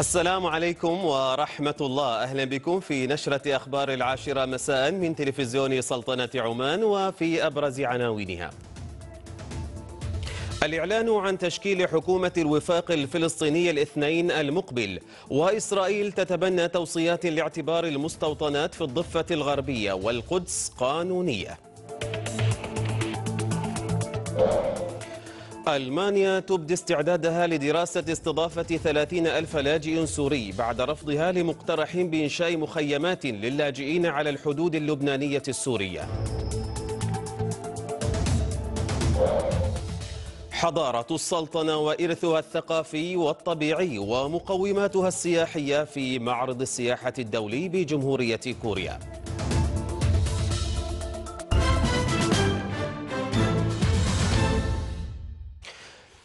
السلام عليكم ورحمة الله أهلا بكم في نشرة أخبار العاشرة مساء من تلفزيون سلطنة عمان وفي أبرز عناوينها الإعلان عن تشكيل حكومة الوفاق الفلسطيني الاثنين المقبل وإسرائيل تتبنى توصيات لاعتبار المستوطنات في الضفة الغربية والقدس قانونية ألمانيا تبدي استعدادها لدراسة استضافة 30 ألف لاجئ سوري بعد رفضها لمقترح بإنشاء مخيمات للاجئين على الحدود اللبنانية السورية حضارة السلطنة وإرثها الثقافي والطبيعي ومقوماتها السياحية في معرض السياحة الدولي بجمهورية كوريا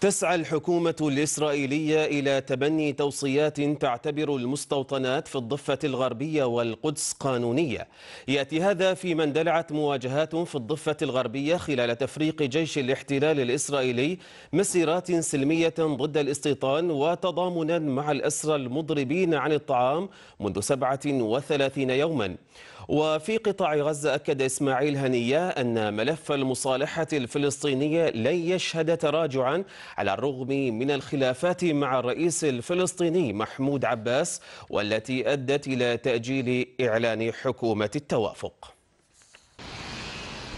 تسعى الحكومة الإسرائيلية إلى تبني توصيات تعتبر المستوطنات في الضفة الغربية والقدس قانونية يأتي هذا في من دلعت مواجهات في الضفة الغربية خلال تفريق جيش الاحتلال الإسرائيلي مسيرات سلمية ضد الاستيطان وتضامنا مع الأسرى المضربين عن الطعام منذ 37 يوما وفي قطاع غزة أكد إسماعيل هنية أن ملف المصالحة الفلسطينية لن يشهد تراجعا على الرغم من الخلافات مع الرئيس الفلسطيني محمود عباس والتي أدت إلى تأجيل إعلان حكومة التوافق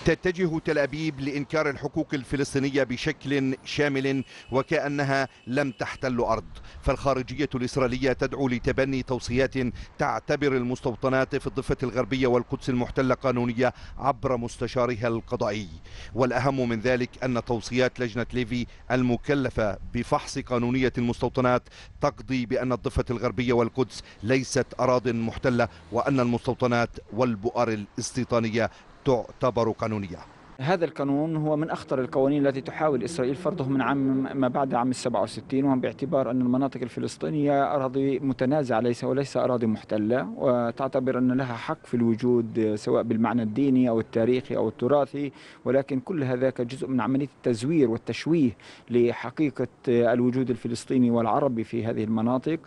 تتجه تل أبيب لإنكار الحقوق الفلسطينية بشكل شامل وكأنها لم تحتل أرض فالخارجية الإسرائيلية تدعو لتبني توصيات تعتبر المستوطنات في الضفة الغربية والقدس المحتلة قانونية عبر مستشارها القضائي والأهم من ذلك أن توصيات لجنة ليفي المكلفة بفحص قانونية المستوطنات تقضي بأن الضفة الغربية والقدس ليست أراض محتلة وأن المستوطنات والبؤر الاستيطانية تعتبر قانونية هذا القانون هو من أخطر القوانين التي تحاول إسرائيل فرضه من عام ما بعد عام السبعة وستين وهم باعتبار أن المناطق الفلسطينية أراضي متنازعة ليس وليس أراضي محتلة وتعتبر أن لها حق في الوجود سواء بالمعنى الديني أو التاريخي أو التراثي ولكن كل هذا كجزء من عملية التزوير والتشويه لحقيقة الوجود الفلسطيني والعربي في هذه المناطق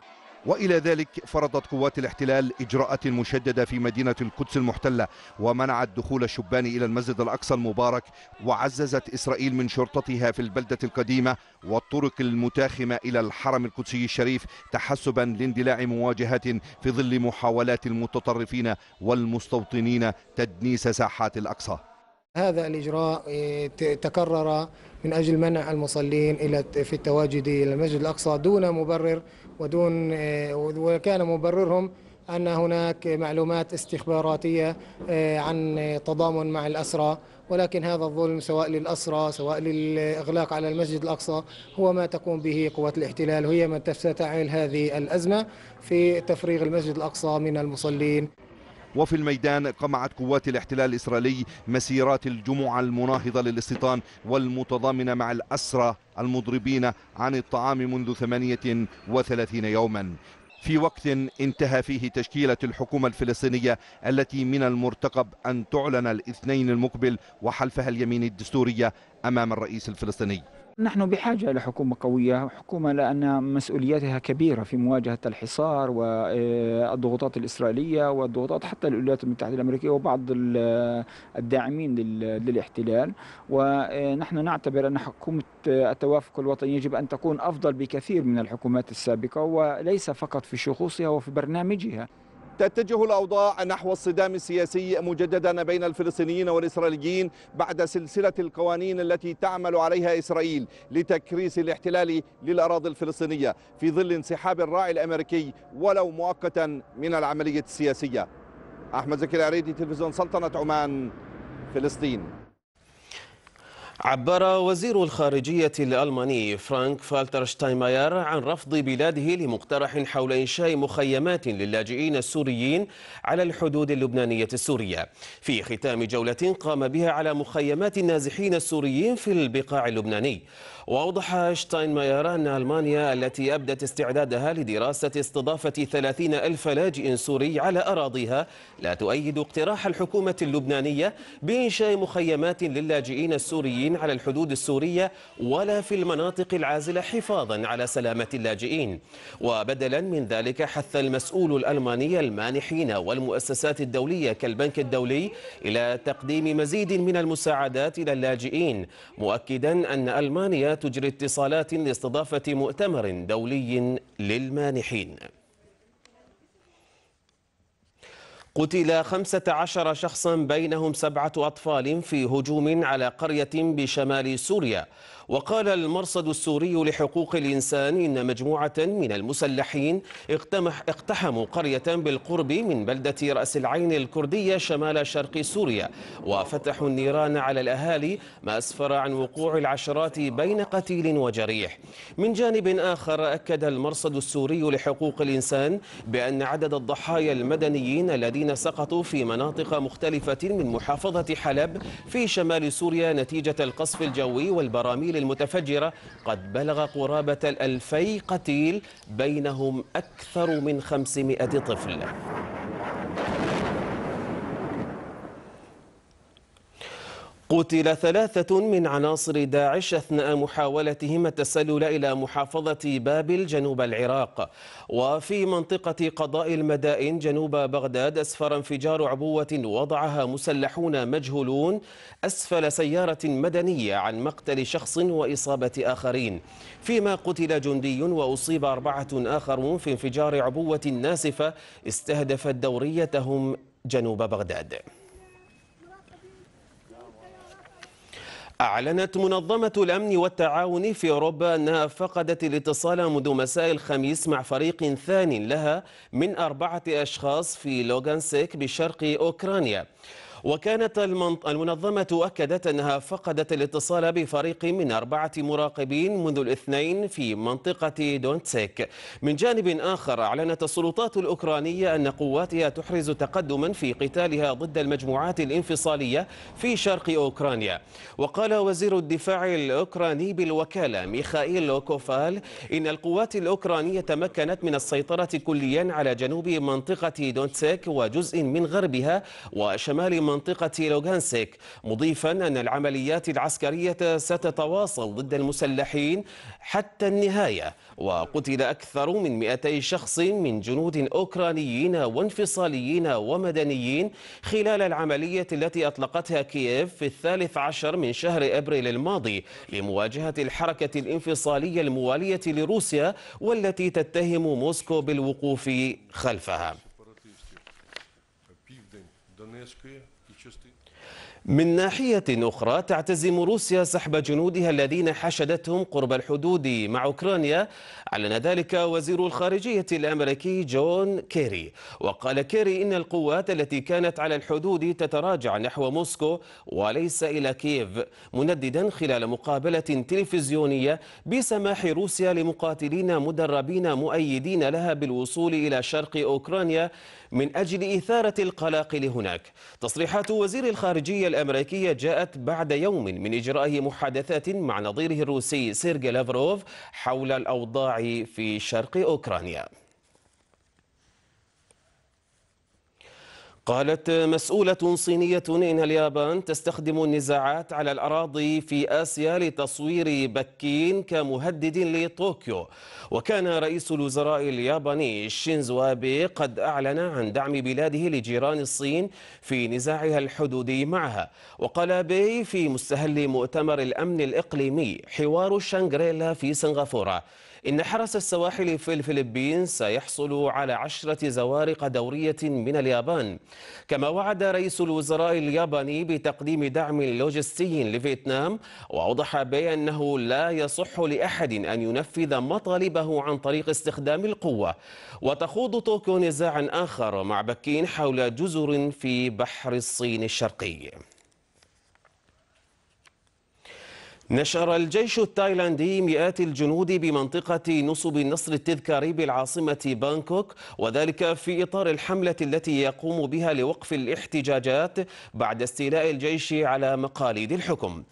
وإلى ذلك فرضت قوات الاحتلال إجراءات مشددة في مدينة القدس المحتلة ومنعت دخول الشبان إلى المسجد الأقصى المبارك وعززت إسرائيل من شرطتها في البلدة القديمة والطرق المتاخمة إلى الحرم القدسي الشريف تحسبا لاندلاع مواجهات في ظل محاولات المتطرفين والمستوطنين تدنيس ساحات الأقصى هذا الإجراء آه، تكرر من أجل منع المصلين إلى في التواجد إلى المسجد الأقصى دون مبرر ودون آه، وكان مبررهم أن هناك معلومات استخباراتية آه، عن تضامن مع الأسرى ولكن هذا الظلم سواء للأسرى سواء للإغلاق على المسجد الأقصى هو ما تقوم به قوات الاحتلال هي من تفتعل هذه الأزمة في تفريغ المسجد الأقصى من المصلين وفي الميدان قمعت قوات الاحتلال الإسرائيلي مسيرات الجمعة المناهضة للاستيطان والمتضامنة مع الأسرى المضربين عن الطعام منذ 38 يوما في وقت انتهى فيه تشكيلة الحكومة الفلسطينية التي من المرتقب أن تعلن الاثنين المقبل وحلفها اليمين الدستورية أمام الرئيس الفلسطيني نحن بحاجة إلى حكومة قوية حكومة لأن مسؤولياتها كبيرة في مواجهة الحصار والضغوطات آه، الإسرائيلية والضغوطات حتى الولايات المتحدة الأمريكية وبعض آه، الداعمين للاحتلال ونحن آه، نعتبر أن حكومة التوافق الوطني يجب أن تكون أفضل بكثير من الحكومات السابقة وليس فقط في شخوصها وفي برنامجها تتجه الأوضاع نحو الصدام السياسي مجددا بين الفلسطينيين والإسرائيليين بعد سلسلة القوانين التي تعمل عليها إسرائيل لتكريس الاحتلال للأراضي الفلسطينية في ظل انسحاب الراعي الأمريكي ولو مؤقتا من العملية السياسية أحمد زكي العريدي تلفزيون سلطنة عمان فلسطين عبر وزير الخارجية الألماني فرانك فالتر شتايماير عن رفض بلاده لمقترح حول إنشاء مخيمات للاجئين السوريين على الحدود اللبنانية السورية في ختام جولة قام بها على مخيمات النازحين السوريين في البقاع اللبناني وأوضح شتاينماير أن ألمانيا التي أبدت استعدادها لدراسة استضافة 30 ألف لاجئ سوري على أراضيها لا تؤيد اقتراح الحكومة اللبنانية بإنشاء مخيمات للاجئين السوريين على الحدود السورية ولا في المناطق العازلة حفاظا على سلامة اللاجئين وبدلا من ذلك حث المسؤول الألماني المانحين والمؤسسات الدولية كالبنك الدولي إلى تقديم مزيد من المساعدات إلى اللاجئين مؤكدا أن ألمانيا تجري اتصالات لاستضافة مؤتمر دولي للمانحين قتل خمسة عشر شخصا بينهم سبعة أطفال في هجوم على قرية بشمال سوريا وقال المرصد السوري لحقوق الإنسان إن مجموعة من المسلحين اقتحموا قرية بالقرب من بلدة رأس العين الكردية شمال شرق سوريا وفتحوا النيران على الأهالي ما أسفر عن وقوع العشرات بين قتيل وجريح من جانب آخر أكد المرصد السوري لحقوق الإنسان بأن عدد الضحايا المدنيين الذين سقطوا في مناطق مختلفة من محافظة حلب في شمال سوريا نتيجة القصف الجوي والبراميل المتفجرة قد بلغ قرابة الألفي قتيل بينهم أكثر من 500 طفل قتل ثلاثة من عناصر داعش أثناء محاولتهم التسلل إلى محافظة بابل جنوب العراق وفي منطقة قضاء المدائن جنوب بغداد أسفر انفجار عبوة وضعها مسلحون مجهولون أسفل سيارة مدنية عن مقتل شخص وإصابة آخرين فيما قتل جندي وأصيب أربعة آخرون في انفجار عبوة ناسفة استهدفت دوريتهم جنوب بغداد أعلنت منظمة الأمن والتعاون في أوروبا أنها فقدت الاتصال منذ مساء الخميس مع فريق ثان لها من أربعة أشخاص في لوغانسيك بشرق أوكرانيا وكانت المنظمة أكدت أنها فقدت الاتصال بفريق من أربعة مراقبين منذ الاثنين في منطقة دونتسيك من جانب آخر أعلنت السلطات الأوكرانية أن قواتها تحرز تقدما في قتالها ضد المجموعات الانفصالية في شرق أوكرانيا وقال وزير الدفاع الأوكراني بالوكالة ميخائيل لوكوفال إن القوات الأوكرانية تمكنت من السيطرة كليا على جنوب منطقة دونتسيك وجزء من غربها وشمال منطقة لوغانسك مضيفا أن العمليات العسكرية ستتواصل ضد المسلحين حتى النهاية وقتل أكثر من 200 شخص من جنود أوكرانيين وانفصاليين ومدنيين خلال العملية التي أطلقتها كييف في الثالث عشر من شهر أبريل الماضي لمواجهة الحركة الانفصالية الموالية لروسيا والتي تتهم موسكو بالوقوف خلفها. من ناحية أخرى تعتزم روسيا سحب جنودها الذين حشدتهم قرب الحدود مع أوكرانيا أعلن ذلك وزير الخارجية الأمريكي جون كيري وقال كيري إن القوات التي كانت على الحدود تتراجع نحو موسكو وليس إلى كييف منددا خلال مقابلة تلفزيونية بسماح روسيا لمقاتلين مدربين مؤيدين لها بالوصول إلى شرق أوكرانيا من أجل إثارة القلاقل هناك تصريحات وزير الخارجية الأمريكية جاءت بعد يوم من إجراء محادثات مع نظيره الروسي سيرجي لافروف حول الأوضاع في شرق أوكرانيا قالت مسؤولة صينية إن اليابان تستخدم النزاعات على الأراضي في آسيا لتصوير بكين كمهدد لطوكيو وكان رئيس الوزراء الياباني شينزو أبي قد أعلن عن دعم بلاده لجيران الصين في نزاعها الحدودي معها وقال أبي في مستهل مؤتمر الأمن الإقليمي حوار شانغريلا في سنغافورة إن حرس السواحل في الفلبين سيحصل على عشرة زوارق دورية من اليابان كما وعد رئيس الوزراء الياباني بتقديم دعم لوجستي لفيتنام وأوضح بأنه لا يصح لأحد أن ينفذ مطالبه عن طريق استخدام القوة وتخوض طوكيو نزاعا آخر مع بكين حول جزر في بحر الصين الشرقي نشر الجيش التايلاندي مئات الجنود بمنطقة نصب النصر التذكاري بالعاصمة بانكوك وذلك في إطار الحملة التي يقوم بها لوقف الاحتجاجات بعد استيلاء الجيش على مقاليد الحكم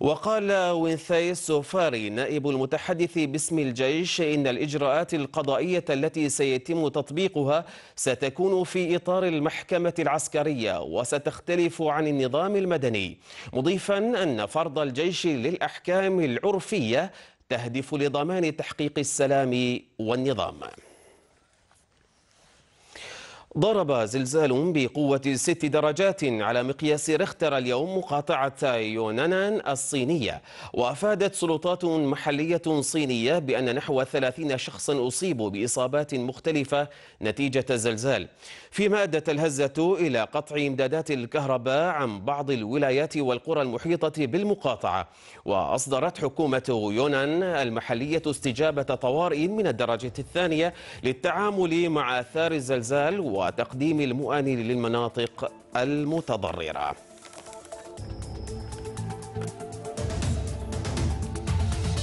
وقال وينثاي سوفاري نائب المتحدث باسم الجيش إن الإجراءات القضائية التي سيتم تطبيقها ستكون في إطار المحكمة العسكرية وستختلف عن النظام المدني مضيفا أن فرض الجيش لل الأحكام العرفية تهدف لضمان تحقيق السلام والنظام ضرب زلزال بقوة ست درجات على مقياس ريختر اليوم مقاطعة يونانان الصينية وأفادت سلطات محلية صينية بأن نحو 30 شخصا أصيبوا بإصابات مختلفة نتيجة الزلزال فيما أدت الهزة إلى قطع إمدادات الكهرباء عن بعض الولايات والقرى المحيطة بالمقاطعة وأصدرت حكومة يونان المحلية استجابة طوارئ من الدرجة الثانية للتعامل مع آثار الزلزال و وتقديم المؤن للمناطق المتضررة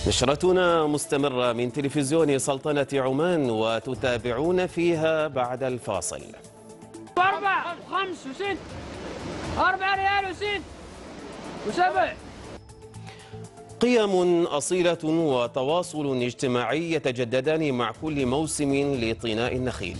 نشرتنا مستمرة من تلفزيون سلطنة عمان وتتابعون فيها بعد الفاصل أربعة وخمس وست أربعة ريال وست وسبع قيم أصيلة وتواصل اجتماعي يتجددان مع كل موسم لطناء النخيل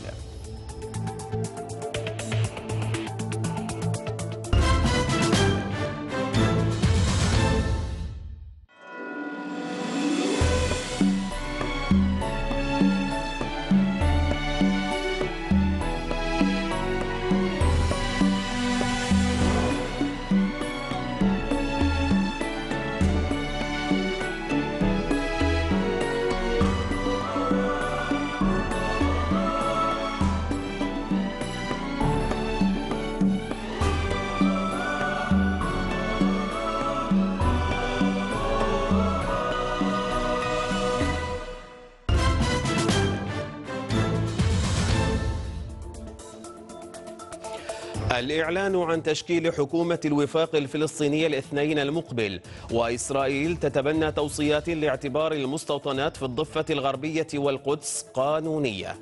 عن تشكيل حكومة الوفاق الفلسطينية الاثنين المقبل وإسرائيل تتبنى توصيات لاعتبار المستوطنات في الضفة الغربية والقدس قانونية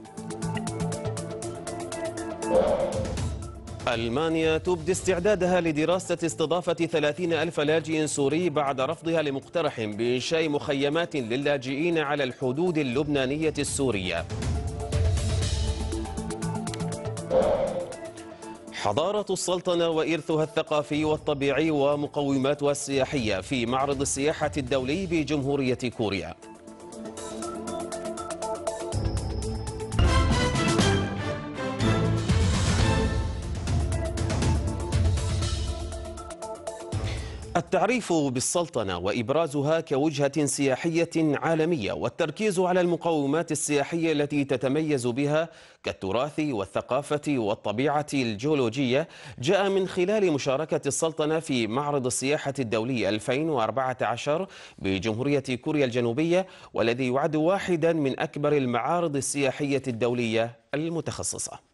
ألمانيا تبدي استعدادها لدراسة استضافة 30 ألف لاجئ سوري بعد رفضها لمقترح بإنشاء مخيمات للاجئين على الحدود اللبنانية السورية حضارة السلطنة وإرثها الثقافي والطبيعي ومقوماتها السياحية في معرض السياحة الدولي بجمهورية كوريا التعريف بالسلطنة وإبرازها كوجهة سياحية عالمية والتركيز على المقومات السياحية التي تتميز بها كالتراث والثقافة والطبيعة الجيولوجية جاء من خلال مشاركة السلطنة في معرض السياحة الدولي 2014 بجمهورية كوريا الجنوبية والذي يعد واحدا من أكبر المعارض السياحية الدولية المتخصصة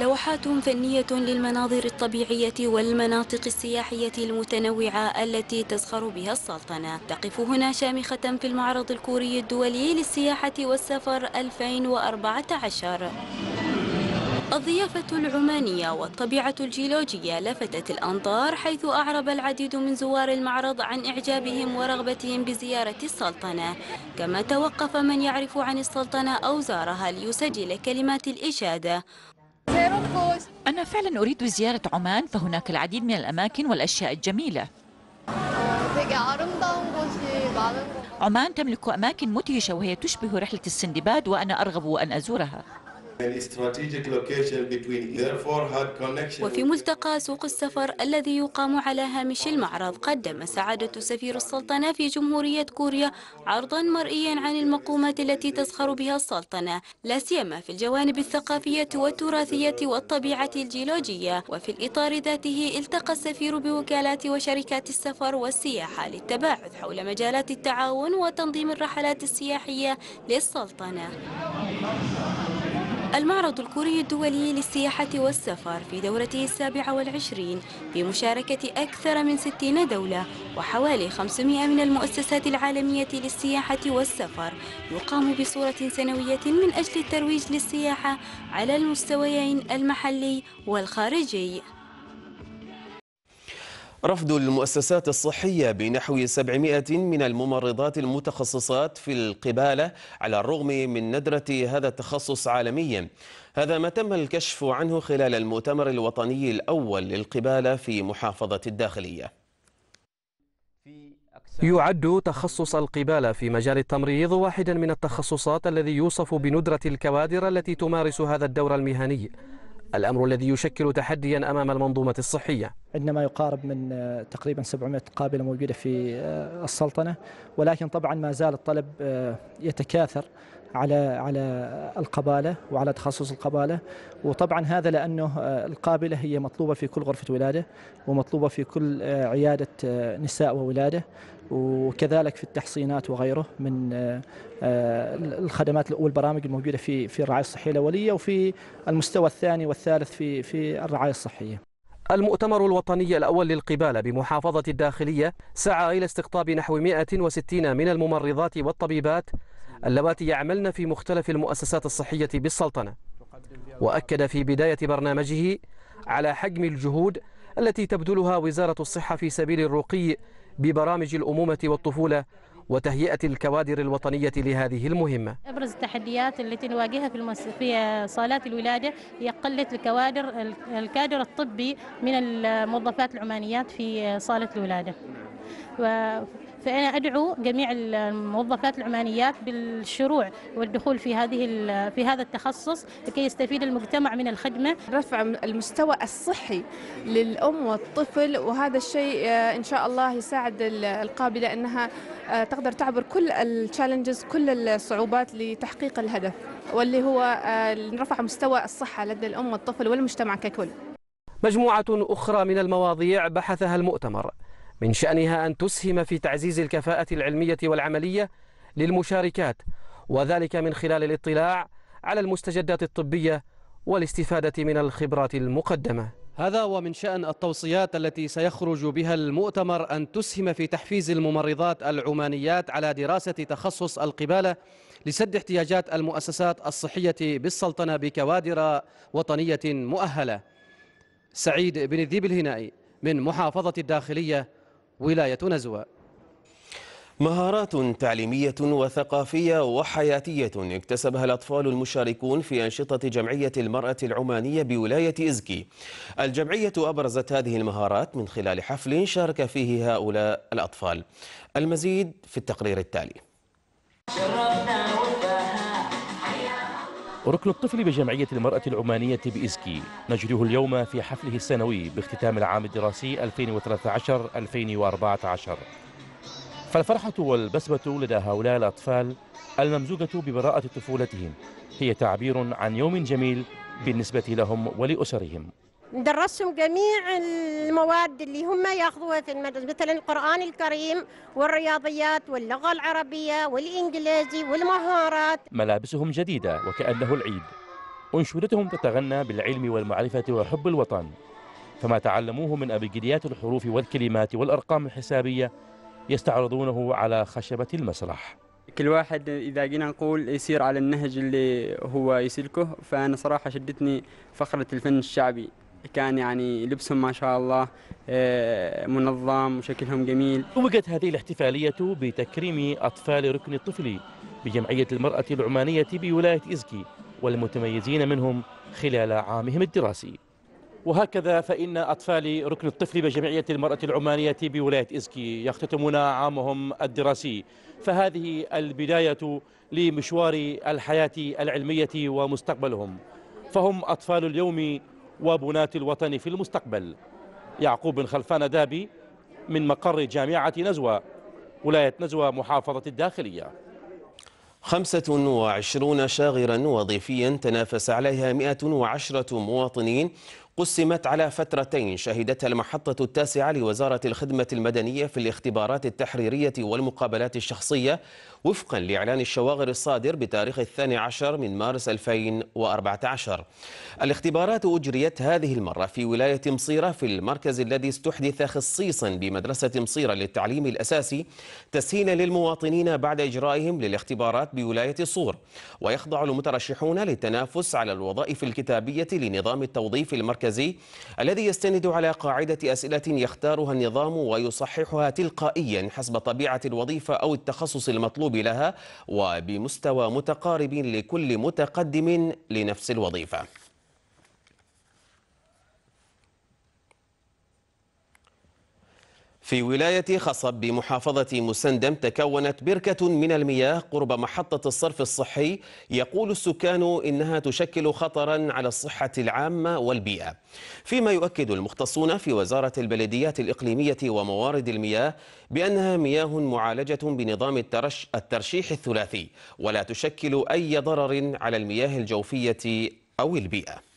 لوحات فنية للمناظر الطبيعية والمناطق السياحية المتنوعة التي تزخر بها السلطنة تقف هنا شامخة في المعرض الكوري الدولي للسياحة والسفر 2014 الضيافة العمانية والطبيعة الجيولوجية لفتت الأنظار حيث أعرب العديد من زوار المعرض عن إعجابهم ورغبتهم بزيارة السلطنة كما توقف من يعرف عن السلطنة أو زارها ليسجل كلمات الإشادة أنا فعلا أريد زيارة عمان فهناك العديد من الأماكن والأشياء الجميلة عمان تملك أماكن مدهشة وهي تشبه رحلة السندباد وأنا أرغب أن أزورها وفي ملتقى سوق السفر الذي يقام على هامش المعرض قدم سعادة سفير السلطنة في جمهورية كوريا عرضا مرئيا عن المقومات التي تزخر بها السلطنة لا سيما في الجوانب الثقافية والتراثية والطبيعة الجيولوجية وفي الإطار ذاته التقى السفير بوكالات وشركات السفر والسياحة للتباعد حول مجالات التعاون وتنظيم الرحلات السياحية للسلطنة المعرض الكوري الدولي للسياحة والسفر في دورته السابعة والعشرين بمشاركة أكثر من 60 دولة وحوالي 500 من المؤسسات العالمية للسياحة والسفر يقام بصورة سنوية من أجل الترويج للسياحة على المستويين المحلي والخارجي رفض المؤسسات الصحية بنحو 700 من الممرضات المتخصصات في القبالة على الرغم من ندرة هذا التخصص عالميا هذا ما تم الكشف عنه خلال المؤتمر الوطني الأول للقبالة في محافظة الداخلية يعد تخصص القبالة في مجال التمريض واحدا من التخصصات الذي يوصف بندرة الكوادر التي تمارس هذا الدور المهني الأمر الذي يشكل تحديا أمام المنظومة الصحية عندنا ما يقارب من آه، تقريبا 700 قابلة موجودة في آه، السلطنة ولكن طبعا ما زال الطلب آه، يتكاثر على على القباله وعلى تخصص القباله وطبعا هذا لانه آه، القابله هي مطلوبه في كل غرفه ولاده ومطلوبه في كل آه، عياده آه، نساء وولاده وكذلك في التحصينات وغيره من الخدمات والبرامج الموجوده في في الرعايه الصحيه الاوليه وفي المستوى الثاني والثالث في في الرعايه الصحيه. المؤتمر الوطني الأول للقبالة بمحافظة الداخلية سعى إلى استقطاب نحو 160 من الممرضات والطبيبات اللواتي يعملن في مختلف المؤسسات الصحية بالسلطنة وأكد في بداية برنامجه على حجم الجهود التي تبذلها وزارة الصحة في سبيل الرقي ببرامج الأمومة والطفولة وتهيئة الكوادر الوطنية لهذه المهمة أبرز التحديات التي نواجهها في في صالات الولادة هي قلة الكوادر الكادر الطبي من الموظفات العمانيات في صالة الولادة فأنا أدعو جميع الموظفات العمانيات بالشروع والدخول في هذه في هذا التخصص لكي يستفيد المجتمع من الخدمة رفع المستوى الصحي للأم والطفل وهذا الشيء آه، إن شاء الله يساعد القابلة أنها آه، تقدر تعبر كل التشالنجز كل الصعوبات لتحقيق الهدف واللي هو آه، رفع مستوى الصحة لدى الأم والطفل والمجتمع ككل مجموعة أخرى من المواضيع بحثها المؤتمر من شأنها أن تسهم في تعزيز الكفاءة العلمية والعملية للمشاركات وذلك من خلال الاطلاع على المستجدات الطبية والاستفادة من الخبرات المقدمة هذا ومن شأن التوصيات التي سيخرج بها المؤتمر أن تسهم في تحفيز الممرضات العمانيات على دراسة تخصص القبالة لسد احتياجات المؤسسات الصحية بالسلطنة بكوادر وطنية مؤهلة سعيد بن الذيب الهنائي من محافظة الداخلية ولاية نزوة مهارات تعليمية وثقافية وحياتية اكتسبها الأطفال المشاركون في أنشطة جمعية المرأة العمانية بولاية إزكي الجمعية أبرزت هذه المهارات من خلال حفل شارك فيه هؤلاء الأطفال المزيد في التقرير التالي ركن الطفل بجمعية المرأة العمانية بإزكي نجريه اليوم في حفله السنوي باختتام العام الدراسي 2013-2014 فالفرحة والبسمة لدى هؤلاء الأطفال الممزوجة ببراءة طفولتهم هي تعبير عن يوم جميل بالنسبة لهم ولأسرهم ندرسهم جميع المواد اللي هم ياخذوها في المدرسة مثلا القرآن الكريم والرياضيات واللغة العربية والإنجليزي والمهارات ملابسهم جديدة وكأنه العيد أنشودتهم تتغنى بالعلم والمعرفة وحب الوطن فما تعلموه من أبجديات الحروف والكلمات والأرقام الحسابية يستعرضونه على خشبة المسرح كل واحد إذا جينا نقول يسير على النهج اللي هو يسلكه فأنا صراحة شدتني فخره الفن الشعبي كان يعني لبسهم ما شاء الله آه، منظم وشكلهم جميل أمجت هذه الاحتفالية بتكريم أطفال ركن الطفل بجمعية المرأة العمانية بولاية إزكي والمتميزين منهم خلال عامهم الدراسي وهكذا فإن أطفال ركن الطفل بجمعية المرأة العمانية بولاية إزكي يختتمون عامهم الدراسي فهذه البداية لمشوار الحياة العلمية ومستقبلهم فهم أطفال اليوم وبناة الوطن في المستقبل يعقوب بن خلفان دابي من مقر جامعة نزوة ولاية نزوة محافظة الداخلية 25 شاغرا وظيفيا تنافس عليها 110 مواطنين قسمت على فترتين شهدتها المحطة التاسعة لوزارة الخدمة المدنية في الاختبارات التحريرية والمقابلات الشخصية وفقا لإعلان الشواغر الصادر بتاريخ الثاني عشر من مارس 2014 الاختبارات أجريت هذه المرة في ولاية مصيرة في المركز الذي استحدث خصيصا بمدرسة مصيرة للتعليم الأساسي تسهيلا للمواطنين بعد إجرائهم للاختبارات بولاية صور ويخضع المترشحون للتنافس على الوظائف الكتابية لنظام التوظيف المركزي الذي يستند على قاعدة أسئلة يختارها النظام ويصححها تلقائيا حسب طبيعة الوظيفة أو التخصص المطلوب المنسوب لها وبمستوى متقارب لكل متقدم لنفس الوظيفة في ولاية خصب بمحافظة مسندم تكونت بركة من المياه قرب محطة الصرف الصحي يقول السكان إنها تشكل خطرا على الصحة العامة والبيئة فيما يؤكد المختصون في وزارة البلديات الإقليمية وموارد المياه بأنها مياه معالجة بنظام الترش الترشيح الثلاثي ولا تشكل أي ضرر على المياه الجوفية أو البيئة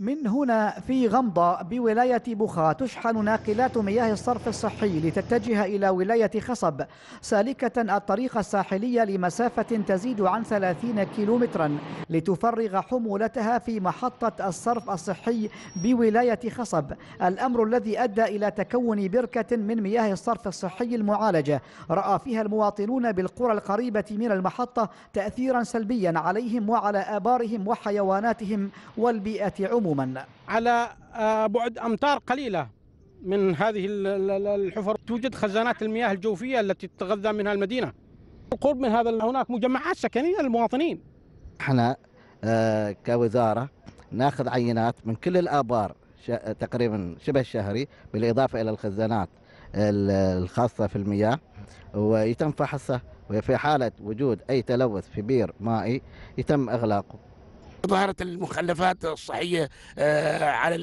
من هنا في غمضة بولاية بخا تشحن ناقلات مياه الصرف الصحي لتتجه إلى ولاية خصب سالكة الطريق الساحلية لمسافة تزيد عن 30 كيلومترا لتفرغ حمولتها في محطة الصرف الصحي بولاية خصب الأمر الذي أدى إلى تكون بركة من مياه الصرف الصحي المعالجة رأى فيها المواطنون بالقرى القريبة من المحطة تأثيرا سلبيا عليهم وعلى آبارهم وحيواناتهم والبيئة عموما عموما على آه، بعد أمتار قليلة من هذه الحفر توجد خزانات المياه الجوفية التي تتغذى منها المدينة القرب من هذا هناك مجمعات سكنية للمواطنين احنا آه، كوزارة ناخذ عينات من كل الآبار تقريبا شبه شهري بالإضافة إلى الخزانات الخاصة في المياه ويتم فحصه وفي حالة وجود أي تلوث في بير مائي يتم إغلاقه ظهرت المخلفات الصحية آه، على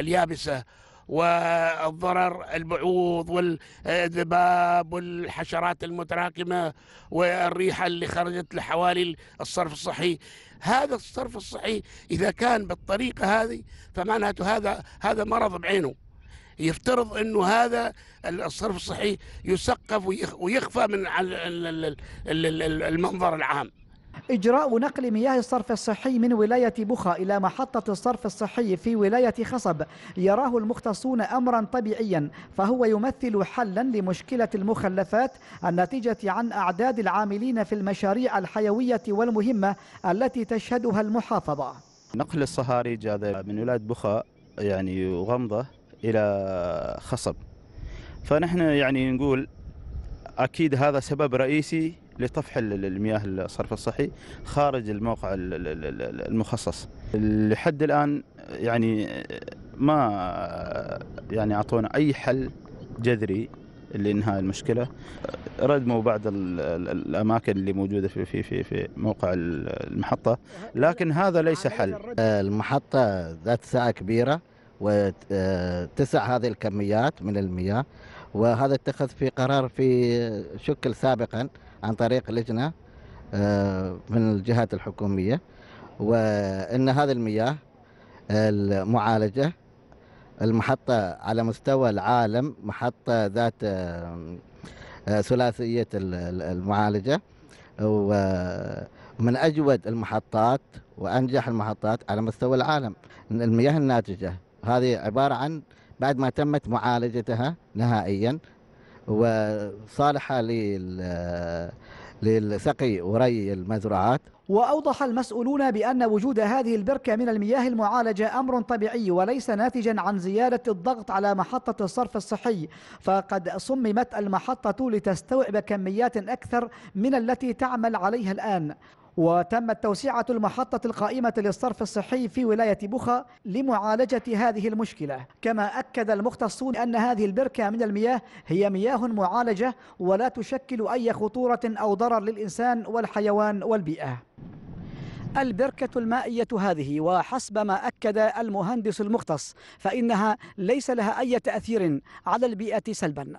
اليابسة والضرر البعوض والذباب والحشرات المتراكمة والريحة اللي خرجت لحوالي الصرف الصحي هذا الصرف الصحي إذا كان بالطريقة هذه فمعناته هذا هذا مرض بعينه يفترض انه هذا الصرف الصحي يسقف ويخفى من المنظر العام إجراء نقل مياه الصرف الصحي من ولاية بخا إلى محطة الصرف الصحي في ولاية خصب يراه المختصون أمرا طبيعيا فهو يمثل حلا لمشكلة المخلفات الناتجة عن أعداد العاملين في المشاريع الحيوية والمهمة التي تشهدها المحافظة نقل الصهاريج هذا من ولاية بخا يعني وغمضة إلى خصب فنحن يعني نقول أكيد هذا سبب رئيسي لطفح المياه الصرف الصحي خارج الموقع المخصص لحد الآن يعني ما يعني أعطونا أي حل جذري لانهاء المشكله ردموا بعض الاماكن اللي موجوده في في في في موقع المحطه لكن هذا ليس حل المحطه ذات سعه كبيره وتسع هذه الكميات من المياه وهذا اتخذ في قرار في شكل سابقا عن طريق لجنة آه، من الجهات الحكومية وأن هذه المياه المعالجة المحطة على مستوى العالم محطة ذات آه، آه، ثلاثية المعالجة ومن أجود المحطات وأنجح المحطات على مستوى العالم المياه الناتجة هذه عبارة عن بعد ما تمت معالجتها نهائيا وصالحة للسقي وري المزروعات وأوضح المسؤولون بأن وجود هذه البركة من المياه المعالجة أمر طبيعي وليس ناتجا عن زيادة الضغط على محطة الصرف الصحي فقد صممت المحطة لتستوعب كميات أكثر من التي تعمل عليها الآن وتمت توسعة المحطة القائمة للصرف الصحي في ولاية بخا لمعالجة هذه المشكلة كما أكد المختصون أن هذه البركة من المياه هي مياه معالجة ولا تشكل أي خطورة أو ضرر للإنسان والحيوان والبيئة البركة المائية هذه وحسب ما أكد المهندس المختص فإنها ليس لها أي تأثير على البيئة سلبا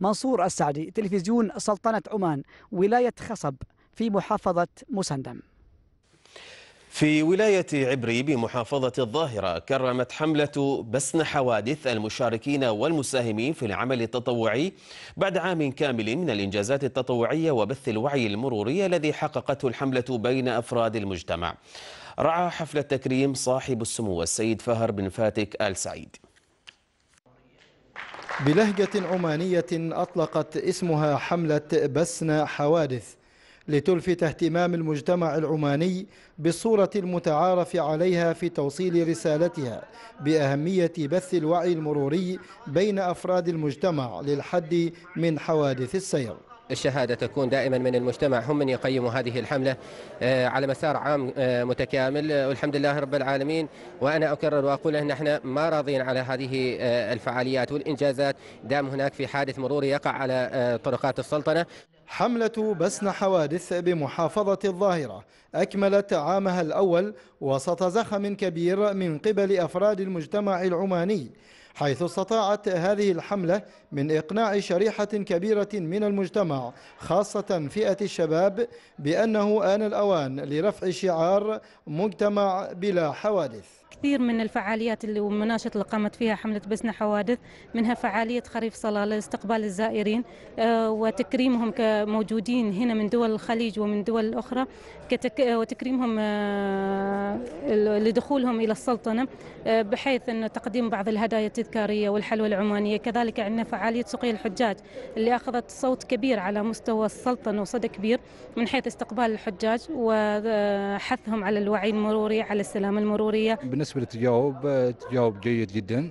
منصور السعدي تلفزيون سلطنة عمان ولاية خصب في محافظة مسندم في ولاية عبري بمحافظة الظاهرة كرمت حملة بسن حوادث المشاركين والمساهمين في العمل التطوعي بعد عام كامل من الإنجازات التطوعية وبث الوعي المروري الذي حققته الحملة بين أفراد المجتمع رعى حفل التكريم صاحب السمو السيد فهر بن فاتك آل سعيد بلهجة عمانية أطلقت اسمها حملة بسن حوادث لتلفت اهتمام المجتمع العماني بالصورة المتعارف عليها في توصيل رسالتها بأهمية بث الوعي المروري بين أفراد المجتمع للحد من حوادث السير الشهادة تكون دائما من المجتمع هم من يقيموا هذه الحملة آه، على مسار عام آه، متكامل آه، والحمد لله رب العالمين وأنا أكرر وأقول أن احنا ما راضين على هذه الفعاليات والإنجازات دام هناك في حادث مروري يقع على طرقات السلطنة حملة بسن حوادث بمحافظة الظاهرة أكملت عامها الأول وسط زخم كبير من قبل أفراد المجتمع العماني حيث استطاعت هذه الحملة من إقناع شريحة كبيرة من المجتمع خاصة فئة الشباب بأنه آن الأوان لرفع شعار مجتمع بلا حوادث كثير من الفعاليات اللي والمناشط اللي قامت فيها حملة بسنا حوادث منها فعالية خريف صلالة لاستقبال الزائرين آه، وتكريمهم كموجودين هنا من دول الخليج ومن دول أخرى آه، وتكريمهم آه، لدخولهم إلى السلطنة بحيث أن تقديم بعض الهدايا التذكارية والحلوى العمانية كذلك عندنا فعالية سقي الحجاج اللي أخذت صوت كبير على مستوى السلطنة وصدى كبير من حيث استقبال الحجاج وحثهم على الوعي المروري على السلامة المرورية بالنسبة بالنسبه للتجاوب تجاوب جيد جدا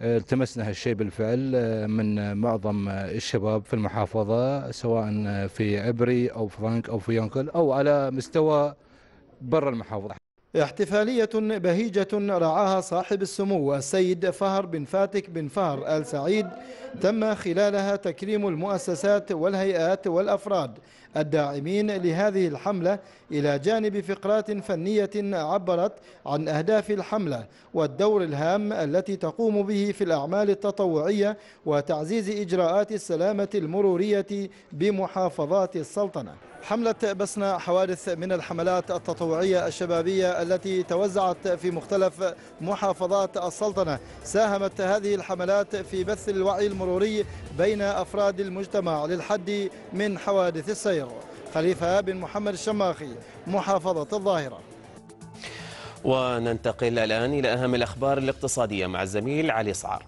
التمسنا هالشيء بالفعل آه، من معظم الشباب في المحافظه سواء في عبري او فرانك او في يونكل او على مستوى برا المحافظه احتفالية بهيجة رعاها صاحب السمو السيد فهر بن فاتك بن فهر آل سعيد تم خلالها تكريم المؤسسات والهيئات والأفراد الداعمين لهذه الحملة إلى جانب فقرات فنية عبرت عن أهداف الحملة والدور الهام التي تقوم به في الأعمال التطوعية وتعزيز إجراءات السلامة المرورية بمحافظات السلطنة حملة بسنا حوادث من الحملات التطوعية الشبابية التي توزعت في مختلف محافظات السلطنة ساهمت هذه الحملات في بث الوعي المروري بين أفراد المجتمع للحد من حوادث السير خليفة بن محمد الشماخي محافظة الظاهرة وننتقل الآن إلى أهم الأخبار الاقتصادية مع الزميل علي صعر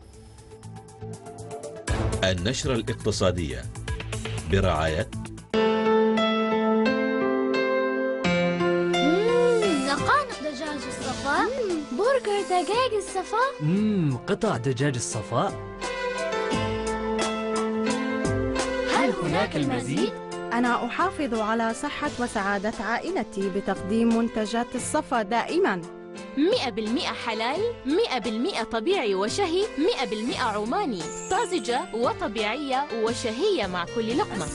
النشرة الاقتصادية برعاية برجر دجاج الصفاء مم قطع دجاج الصفاء هل هناك المزيد؟ أنا أحافظ على صحة وسعادة عائلتي بتقديم منتجات الصفا دائماً مئة بالمئة حلال مئة بالمئة طبيعي وشهي مئة بالمئة عماني طازجة وطبيعية وشهية مع كل لقمة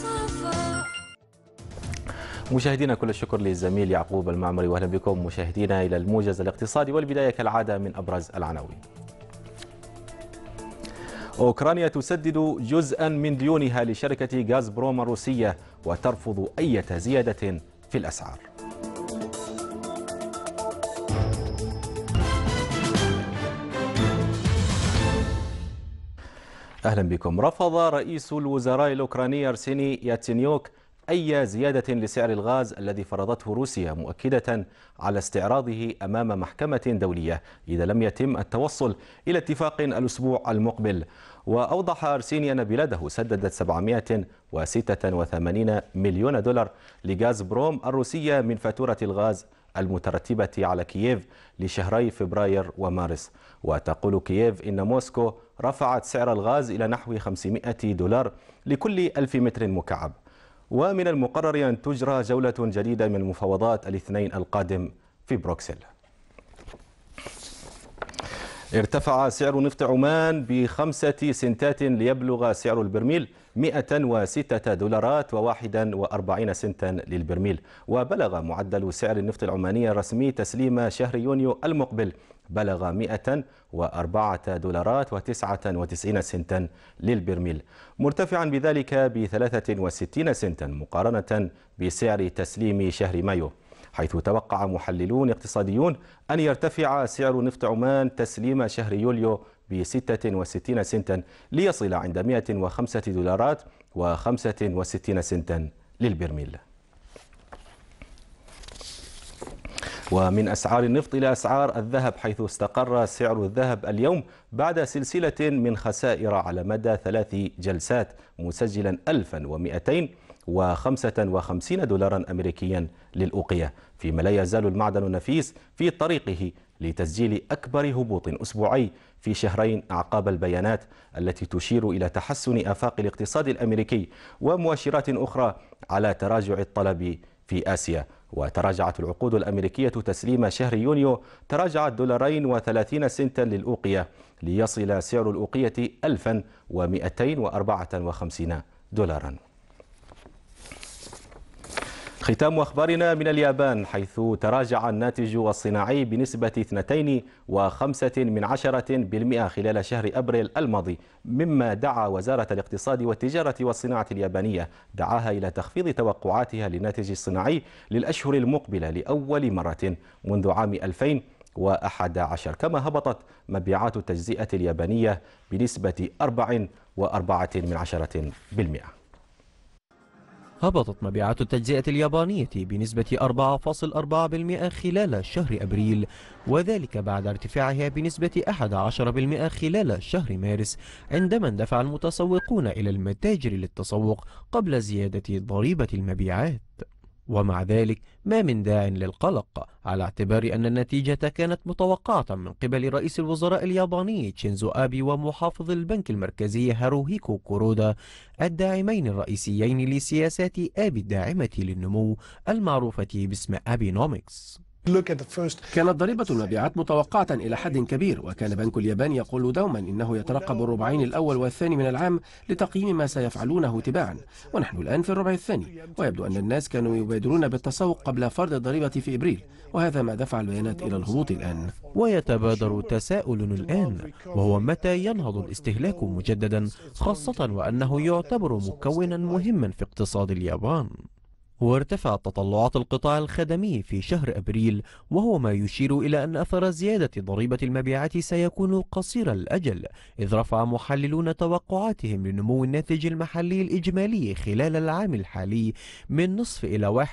مشاهدينا كل الشكر للزميل يعقوب المعمري واهلا بكم مشاهدينا الى الموجز الاقتصادي والبدايه كالعاده من ابرز العناوين. أوكرانيا تسدد جزءا من ديونها لشركة غاز بروم الروسية وترفض أي زيادة في الأسعار أهلا بكم رفض رئيس الوزراء الأوكراني أرسيني ياتسينيوك أي زيادة لسعر الغاز الذي فرضته روسيا مؤكدة على استعراضه أمام محكمة دولية إذا لم يتم التوصل إلى اتفاق الأسبوع المقبل وأوضح أرسيني أن بلاده سددت 786 مليون دولار لغاز بروم الروسية من فاتورة الغاز المترتبة على كييف لشهري فبراير ومارس وتقول كييف إن موسكو رفعت سعر الغاز إلى نحو 500 دولار لكل 1000 متر مكعب ومن المقرر أن تجرى جولة جديدة من المفاوضات الاثنين القادم في بروكسل ارتفع سعر نفط عمان بخمسة سنتات ليبلغ سعر البرميل 106 دولارات و41 سنتا للبرميل وبلغ معدل سعر النفط العماني الرسمي تسليم شهر يونيو المقبل بلغ 104 دولارات و99 سنتا للبرميل مرتفعا بذلك ب 63 سنتا مقارنة بسعر تسليم شهر مايو حيث توقع محللون اقتصاديون أن يرتفع سعر نفط عمان تسليم شهر يوليو ب 66 سنتا ليصل عند 105 دولارات و65 سنتا للبرميل ومن أسعار النفط إلى أسعار الذهب حيث استقر سعر الذهب اليوم بعد سلسلة من خسائر على مدى ثلاث جلسات مسجلا 1255 دولارا أمريكيا للأوقية فيما لا يزال المعدن النفيس في طريقه لتسجيل أكبر هبوط أسبوعي في شهرين أعقاب البيانات التي تشير إلى تحسن آفاق الاقتصاد الأمريكي ومؤشرات أخرى على تراجع الطلب في آسيا وتراجعت العقود الأمريكية تسليم شهر يونيو تراجع الدولارين وثلاثين سنتا للأوقية ليصل سعر الأوقية 1254 دولارا ختام أخبارنا من اليابان حيث تراجع الناتج الصناعي بنسبة 2.5 خلال شهر أبريل الماضي مما دعا وزارة الاقتصاد والتجارة والصناعة اليابانية دعاها إلى تخفيض توقعاتها للناتج الصناعي للأشهر المقبلة لأول مرة منذ عام 2011 كما هبطت مبيعات التجزئة اليابانية بنسبة 4.4% هبطت مبيعات التجزئة اليابانية بنسبة 4.4% خلال شهر أبريل وذلك بعد ارتفاعها بنسبة 11% خلال شهر مارس عندما اندفع المتسوقون إلى المتاجر للتسوق قبل زيادة ضريبة المبيعات ومع ذلك ما من داع للقلق على اعتبار أن النتيجة كانت متوقعة من قبل رئيس الوزراء الياباني تشينزو آبي ومحافظ البنك المركزي هاروهيكو كورودا الداعمين الرئيسيين لسياسات آبي الداعمة للنمو المعروفة باسم آبي نوميكس كانت ضريبة المبيعات متوقعة إلى حد كبير وكان بنك اليابان يقول دوما إنه يترقب الربعين الأول والثاني من العام لتقييم ما سيفعلونه تباعا ونحن الآن في الربع الثاني ويبدو أن الناس كانوا يبادرون بالتسوق قبل فرض الضريبة في إبريل وهذا ما دفع البيانات إلى الهبوط الآن ويتبادر تساؤل الآن وهو متى ينهض الاستهلاك مجددا خاصة وأنه يعتبر مكونا مهما في اقتصاد اليابان وارتفعت تطلعات القطاع الخدمي في شهر أبريل وهو ما يشير إلى أن أثر زيادة ضريبة المبيعات سيكون قصير الأجل إذ رفع محللون توقعاتهم لنمو الناتج المحلي الإجمالي خلال العام الحالي من نصف إلى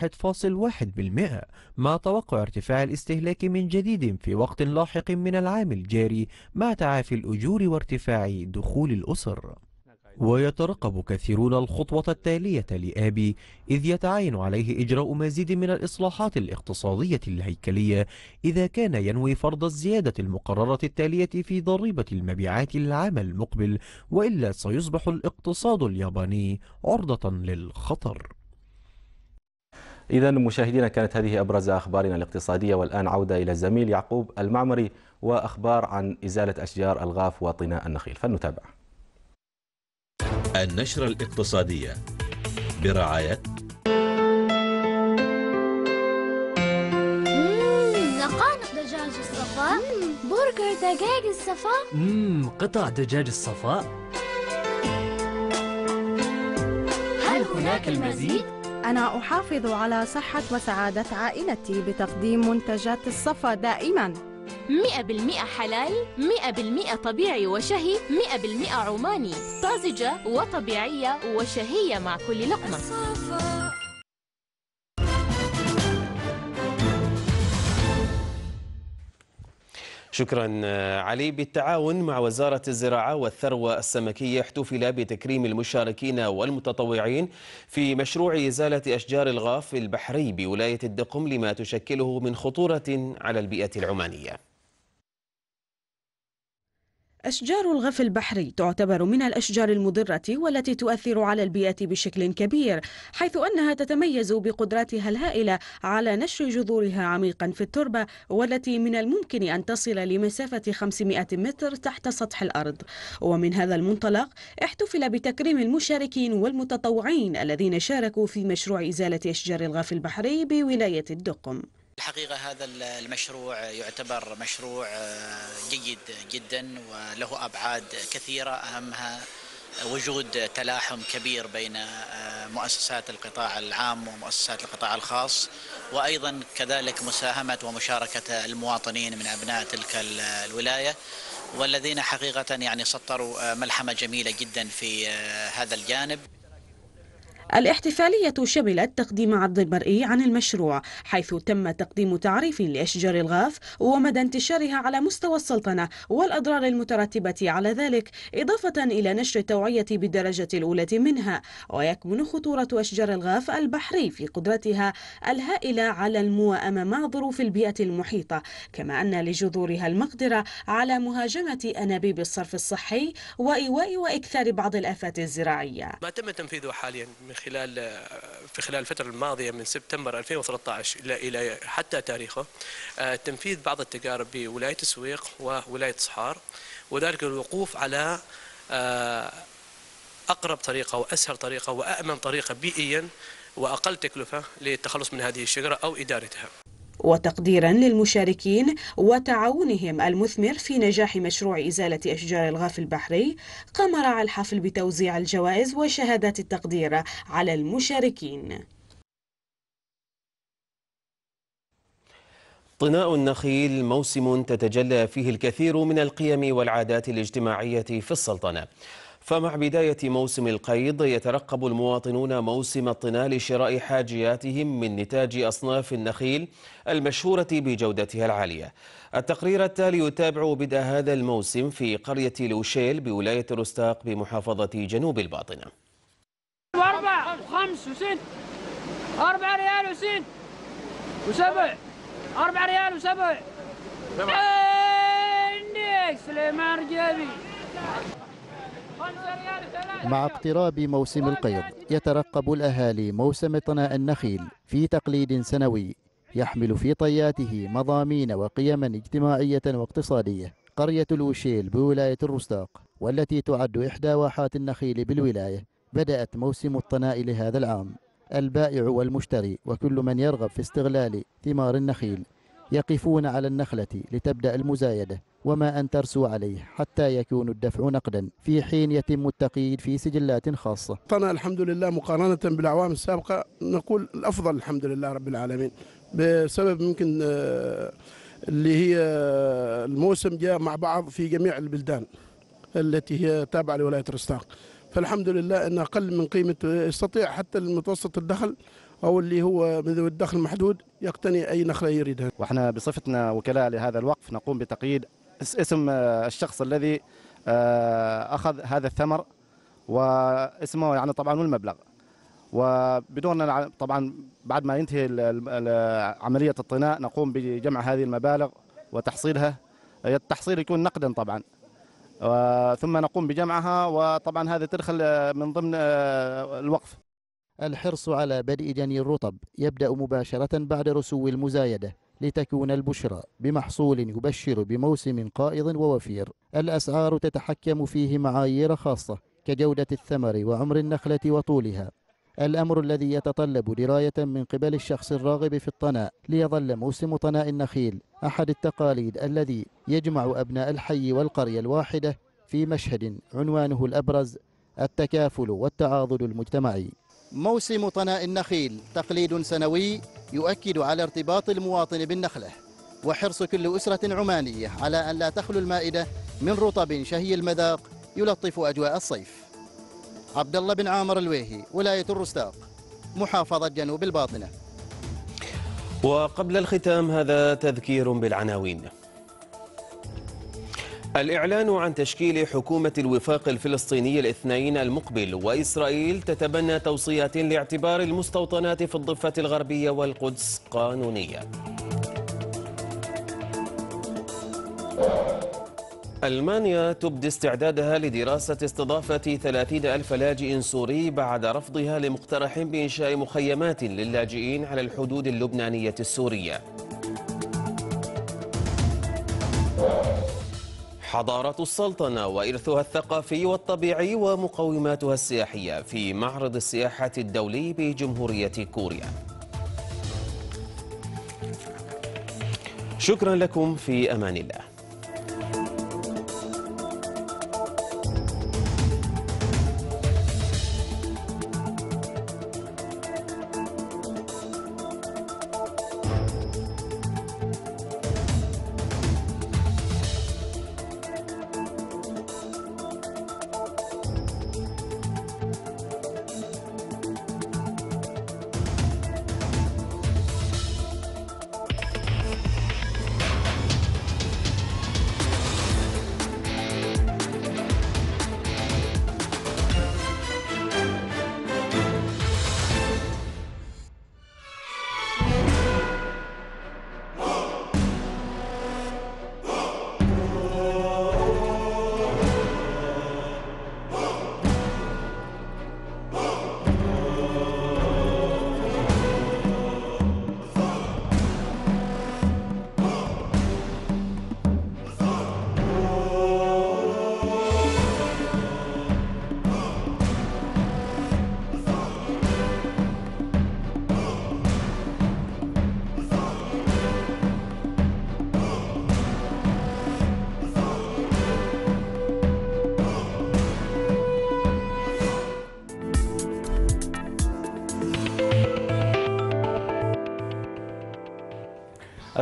1.1% مع توقع ارتفاع الاستهلاك من جديد في وقت لاحق من العام الجاري مع تعافي الأجور وارتفاع دخول الأسر ويترقب كثيرون الخطوة التالية لآبي إذ يتعين عليه إجراء مزيد من الإصلاحات الاقتصادية الهيكلية إذا كان ينوي فرض الزيادة المقررة التالية في ضريبة المبيعات العام المقبل وإلا سيصبح الاقتصاد الياباني عرضة للخطر إذا مشاهدينا كانت هذه أبرز أخبارنا الاقتصادية والآن عودة إلى الزميل يعقوب المعمري وأخبار عن إزالة أشجار الغاف وطناء النخيل فلنتابع النشرة الاقتصادية برعاية دجاج الصفاء برجر دجاج الصفاء مم قطع دجاج الصفاء هل هناك المزيد؟ أنا أحافظ على صحة وسعادة عائلتي بتقديم منتجات الصفا دائماً مئة بالمئة حلال مئة بالمئة طبيعي وشهي مئة بالمئة عماني طازجة وطبيعية وشهية مع كل لقمة شكرا آه، علي بالتعاون مع وزارة الزراعة والثروة السمكية احتفل بتكريم المشاركين والمتطوعين في مشروع إزالة أشجار الغاف البحري بولاية الدقم لما تشكله من خطورة على البيئة العمانية أشجار الغف البحري تعتبر من الأشجار المضرة والتي تؤثر على البيئة بشكل كبير حيث أنها تتميز بقدراتها الهائلة على نشر جذورها عميقا في التربة والتي من الممكن أن تصل لمسافة 500 متر تحت سطح الأرض ومن هذا المنطلق احتفل بتكريم المشاركين والمتطوعين الذين شاركوا في مشروع إزالة أشجار الغف البحري بولاية الدقم الحقيقة هذا المشروع يعتبر مشروع آه، جيد جدا وله أبعاد كثيرة أهمها وجود تلاحم كبير بين آه، مؤسسات القطاع العام ومؤسسات القطاع الخاص وأيضا كذلك مساهمة ومشاركة المواطنين من أبناء تلك الولاية والذين حقيقة يعني سطروا آه، ملحمة جميلة جدا في هذا الجانب الاحتفالية شملت تقديم عرض مرئي عن المشروع حيث تم تقديم تعريف لأشجار الغاف ومدى انتشارها على مستوى السلطنة والأضرار المترتبة على ذلك إضافة إلى نشر التوعية بالدرجة الأولى منها ويكمن خطورة أشجار الغاف البحري في قدرتها الهائلة على المواءمة مع ظروف البيئة المحيطة كما أن لجذورها المقدرة على مهاجمة أنابيب الصرف الصحي وإيواء وإكثار بعض الآفات الزراعية ما تم تنفيذه حاليا من خلال في خلال الفترة الماضية من سبتمبر 2013 إلى إلى حتى تاريخه آه، تنفيذ بعض التجارب بولاية السويق وولاية صحار وذلك الوقوف على آه، أقرب طريقة وأسهل طريقة وامن طريقة بيئيا وأقل تكلفة للتخلص من هذه الشجرة أو إدارتها وتقديرا للمشاركين وتعاونهم المثمر في نجاح مشروع إزالة أشجار الغاف البحري قام رعى الحفل بتوزيع الجوائز وشهادات التقدير على المشاركين طناء النخيل موسم تتجلى فيه الكثير من القيم والعادات الاجتماعية في السلطنة فمع بداية موسم القيض يترقب المواطنون موسم الطنال شراء حاجياتهم من نتاج أصناف النخيل المشهورة بجودتها العالية التقرير التالي يتابع بدء هذا الموسم في قرية لوشيل بولاية رستاق بمحافظة جنوب الباطنة أربعة وخمس وسن أربعة ريال وسن وسبع أربعة ريال وسبع سليمان رجابي مع اقتراب موسم القيض يترقب الأهالي موسم طناء النخيل في تقليد سنوي يحمل في طياته مضامين وقيما اجتماعية واقتصادية قرية الوشيل بولاية الرستاق والتي تعد إحدى واحات النخيل بالولاية بدأت موسم الطناء لهذا العام البائع والمشتري وكل من يرغب في استغلال ثمار النخيل يقفون على النخلة لتبدأ المزايدة وما أن ترسو عليه حتى يكون الدفع نقدا في حين يتم التقييد في سجلات خاصة طنا الحمد لله مقارنة بالأعوام السابقة نقول الأفضل الحمد لله رب العالمين بسبب ممكن آه، اللي هي آه، الموسم جاء مع بعض في جميع البلدان التي هي تابعة لولاية رستاق فالحمد لله أن أقل من قيمة آه، يستطيع حتى المتوسط الدخل أو اللي هو من ذوي الدخل المحدود يقتني أي نخلة يريدها وإحنا بصفتنا وكلاء لهذا الوقف نقوم بتقييد اسم آه، الشخص الذي آه، أخذ هذا الثمر واسمه يعني طبعا والمبلغ وبدون طبعا بعد ما ينتهي عملية الطناء نقوم بجمع هذه المبالغ وتحصيلها التحصيل يكون نقدا طبعا آه، ثم نقوم بجمعها وطبعا هذا تدخل من ضمن الوقف الحرص على بدء جني الرطب يبدأ مباشرة بعد رسو المزايدة لتكون البشرى بمحصول يبشر بموسم قائض ووفير الأسعار تتحكم فيه معايير خاصة كجودة الثمر وعمر النخلة وطولها الأمر الذي يتطلب دراية من قبل الشخص الراغب في الطناء ليظل موسم طناء النخيل أحد التقاليد الذي يجمع أبناء الحي والقرية الواحدة في مشهد عنوانه الأبرز التكافل والتعاضد المجتمعي موسم طناء النخيل تقليد سنوي يؤكد على ارتباط المواطن بالنخلة وحرص كل أسرة عمانية على أن لا تخلو المائدة من رطب شهي المذاق يلطف أجواء الصيف عبد الله بن عامر الويهي ولاية الرستاق محافظة جنوب الباطنة وقبل الختام هذا تذكير بالعناوين الإعلان عن تشكيل حكومة الوفاق الفلسطيني الاثنين المقبل وإسرائيل تتبنى توصيات لاعتبار المستوطنات في الضفة الغربية والقدس قانونية ألمانيا تبدي استعدادها لدراسة استضافة 30 ألف لاجئ سوري بعد رفضها لمقترح بإنشاء مخيمات للاجئين على الحدود اللبنانية السورية حضارة السلطنة وإرثها الثقافي والطبيعي ومقوماتها السياحية في معرض السياحة الدولي بجمهورية كوريا شكرا لكم في أمان الله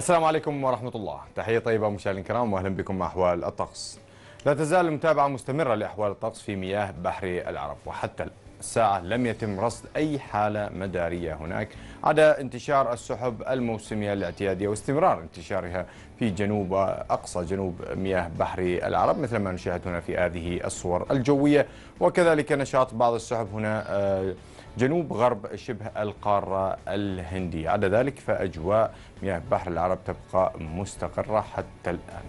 السلام عليكم ورحمة الله تحية طيبة مشاهدينا الكرام وأهلا بكم مع أحوال الطقس لا تزال المتابعة مستمرة لأحوال الطقس في مياه بحر العرب وحتى الساعة لم يتم رصد أي حالة مدارية هناك عدا انتشار السحب الموسمية الاعتيادية واستمرار انتشارها في جنوب أقصى جنوب مياه بحر العرب مثل ما نشاهد هنا في هذه الصور الجوية وكذلك نشاط بعض السحب هنا آه جنوب غرب شبه القارة الهندية على ذلك فأجواء مياه بحر العرب تبقى مستقرة حتى الآن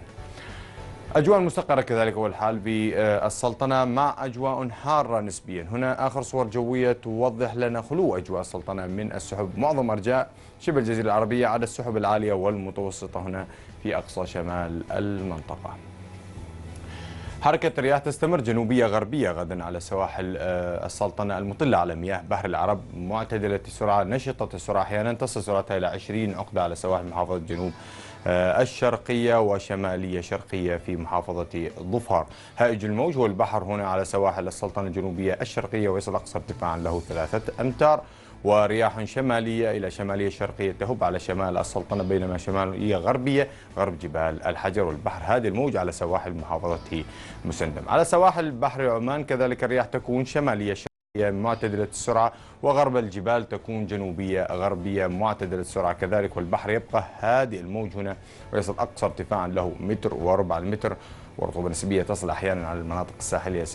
أجواء مستقرة كذلك هو الحال بالسلطنة آه، مع أجواء حارة نسبيا هنا آخر صور جوية توضح لنا خلو أجواء السلطنة من السحب معظم أرجاء شبه الجزيرة العربية على السحب العالية والمتوسطة هنا في أقصى شمال المنطقة حركة الرياح تستمر جنوبية غربية غدا على سواحل آه، السلطنة المطلة على مياه بحر العرب معتدلة السرعة نشطة السرعة أحيانا تصل سرعتها إلى 20 عقدة على سواحل محافظة جنوب آه، الشرقية وشمالية شرقية في محافظة ظفار هائج الموج والبحر هنا على سواحل السلطنة الجنوبية الشرقية ويصل أقصى ارتفاعا له ثلاثة أمتار ورياح شمالية إلى شمالية شرقية تهب على شمال السلطنة بينما شمالية غربية غرب جبال الحجر والبحر هذه الموجة على سواحل محافظة مسندم على سواحل بحر عمان كذلك الرياح تكون شمالية شرقية معتدلة السرعة وغرب الجبال تكون جنوبية غربية معتدلة السرعة كذلك والبحر يبقى هادئ الموج هنا ويصل أقصى ارتفاعا له متر وربع المتر والرطوبة النسبية تصل أحيانا على المناطق الساحلية 70%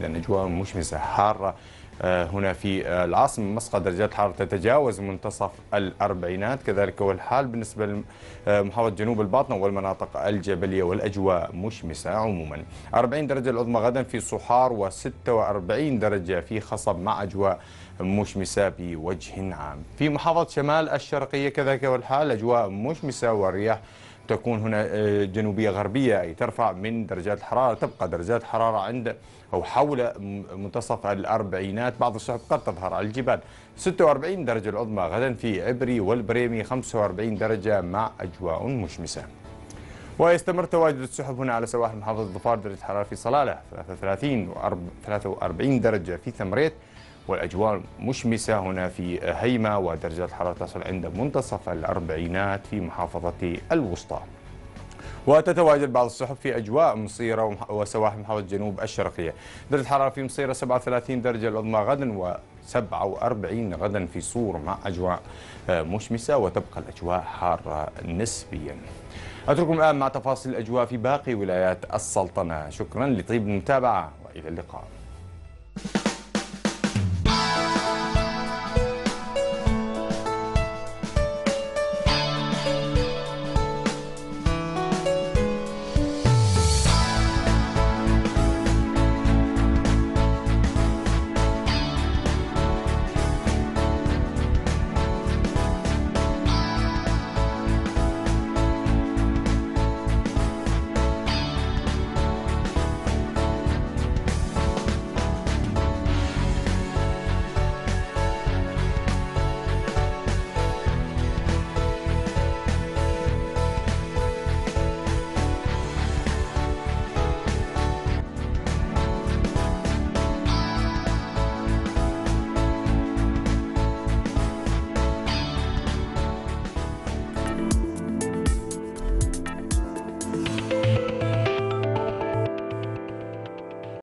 إذا أجواء مشمسة حارة آه، هنا في آه، العاصمة مسقط درجات الحرارة تتجاوز منتصف الأربعينات كذلك هو الحال بالنسبة لمحافظة آه، جنوب الباطنة والمناطق الجبلية والأجواء مشمسة عموما 40 درجة العظمى غدا في صحار و46 درجة في خصب مع أجواء مشمسة بوجه عام في محافظة شمال الشرقية كذلك هو الحال أجواء مشمسة والرياح تكون هنا جنوبية غربية أي ترفع من درجات الحرارة تبقى درجات الحرارة عند أو حول منتصف الأربعينات بعض السحب قد تظهر على الجبال 46 درجة العظمى غدا في عبري والبريمي 45 درجة مع أجواء مشمسة ويستمر تواجد السحب هنا على سواحل محافظة ظفار درجة الحرارة في صلالة 33 و 43 درجة في ثمريت والأجواء مشمسة هنا في هيمة ودرجات الحرارة تصل عند منتصف الأربعينات في محافظة الوسطى وتتواجد بعض السحب في أجواء مصيرة وسواحل محافظة جنوب الشرقية درجة الحرارة في مصيرة 37 درجة العظمى غدا و 47 غدا في صور مع أجواء آه، مشمسة وتبقى الأجواء حارة نسبيا أترككم الآن مع تفاصيل الأجواء في باقي ولايات السلطنة شكرا لطيب المتابعة وإلى اللقاء